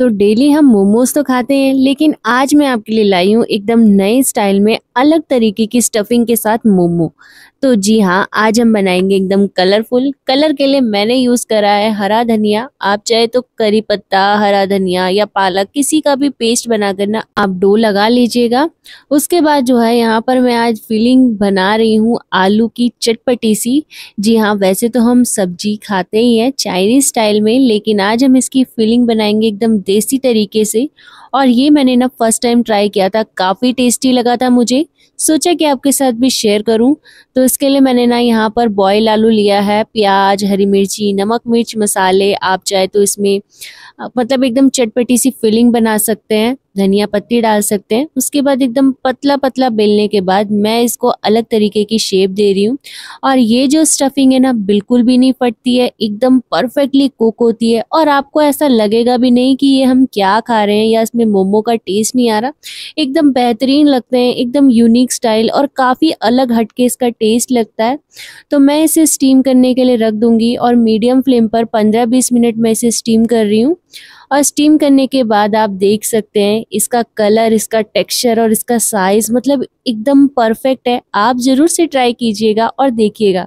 तो डेली हम मोमोज तो खाते हैं लेकिन आज मैं आपके लिए लाई हूँ एकदम नए स्टाइल में अलग तरीके की स्टफिंग के साथ मोमो तो जी हाँ आज हम बनाएंगे एकदम कलरफुल कलर के लिए मैंने यूज़ करा है हरा धनिया आप चाहे तो करी पत्ता हरा धनिया या पालक किसी का भी पेस्ट बनाकर ना आप डो लगा लीजिएगा उसके बाद जो है यहाँ पर मैं आज फीलिंग बना रही हूँ आलू की चटपटी सी जी हाँ वैसे तो हम सब्जी खाते ही हैं चाइनीज़ स्टाइल में लेकिन आज हम इसकी फीलिंग बनाएंगे एकदम देसी तरीके से और ये मैंने ना फर्स्ट टाइम ट्राई किया था काफ़ी टेस्टी लगा था मुझे सोचा कि आपके साथ भी शेयर करूं तो इसके लिए मैंने ना यहाँ पर बॉयल आलू लिया है प्याज हरी मिर्ची नमक मिर्च मसाले आप चाहे तो इसमें मतलब एकदम चटपटी सी फिलिंग बना सकते हैं धनिया पत्ती डाल सकते हैं उसके बाद एकदम पतला पतला बेलने के बाद मैं इसको अलग तरीके की शेप दे रही हूँ और ये जो स्टफिंग है ना बिल्कुल भी नहीं फटती है एकदम परफेक्टली कुक होती है और आपको ऐसा लगेगा भी नहीं कि ये हम क्या खा रहे हैं या इसमें मोमो का टेस्ट नहीं आ रहा एकदम बेहतरीन लगते हैं एकदम यूनिक स्टाइल और काफ़ी अलग हटके इसका टेस्ट लगता है तो मैं इसे स्टीम करने के लिए रख दूँगी और मीडियम फ्लेम पर पंद्रह बीस मिनट मैं इसे स्टीम कर रही हूँ और स्टीम करने के बाद आप देख सकते हैं इसका कलर इसका टेक्सचर और इसका साइज मतलब एकदम परफेक्ट है आप ज़रूर से ट्राई कीजिएगा और देखिएगा